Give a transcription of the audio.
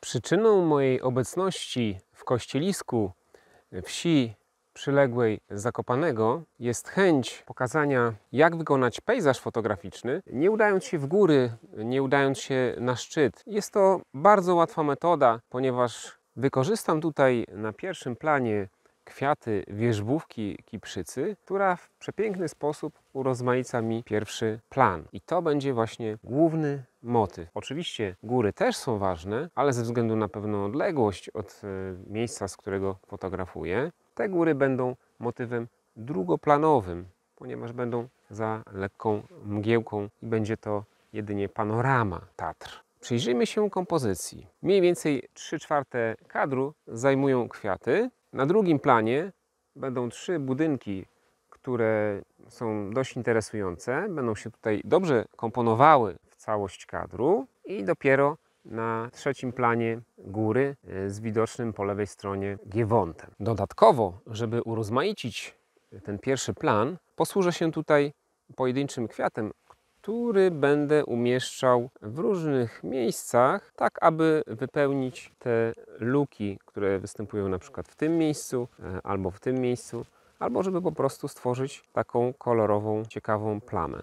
Przyczyną mojej obecności w kościelisku wsi przyległej Zakopanego jest chęć pokazania, jak wykonać pejzaż fotograficzny, nie udając się w góry, nie udając się na szczyt. Jest to bardzo łatwa metoda, ponieważ wykorzystam tutaj na pierwszym planie kwiaty wierzbówki kiprzycy, która w przepiękny sposób urozmaica mi pierwszy plan. I to będzie właśnie główny motyw. Oczywiście góry też są ważne, ale ze względu na pewną odległość od e, miejsca, z którego fotografuję, te góry będą motywem drugoplanowym, ponieważ będą za lekką mgiełką i będzie to jedynie panorama Tatr. Przyjrzyjmy się kompozycji. Mniej więcej 3 czwarte kadru zajmują kwiaty. Na drugim planie będą trzy budynki, które są dość interesujące, będą się tutaj dobrze komponowały całość kadru i dopiero na trzecim planie góry e, z widocznym po lewej stronie giewontem. Dodatkowo, żeby urozmaicić e, ten pierwszy plan, posłużę się tutaj pojedynczym kwiatem, który będę umieszczał w różnych miejscach, tak aby wypełnić te luki, które występują na przykład w tym miejscu e, albo w tym miejscu, albo żeby po prostu stworzyć taką kolorową, ciekawą plamę.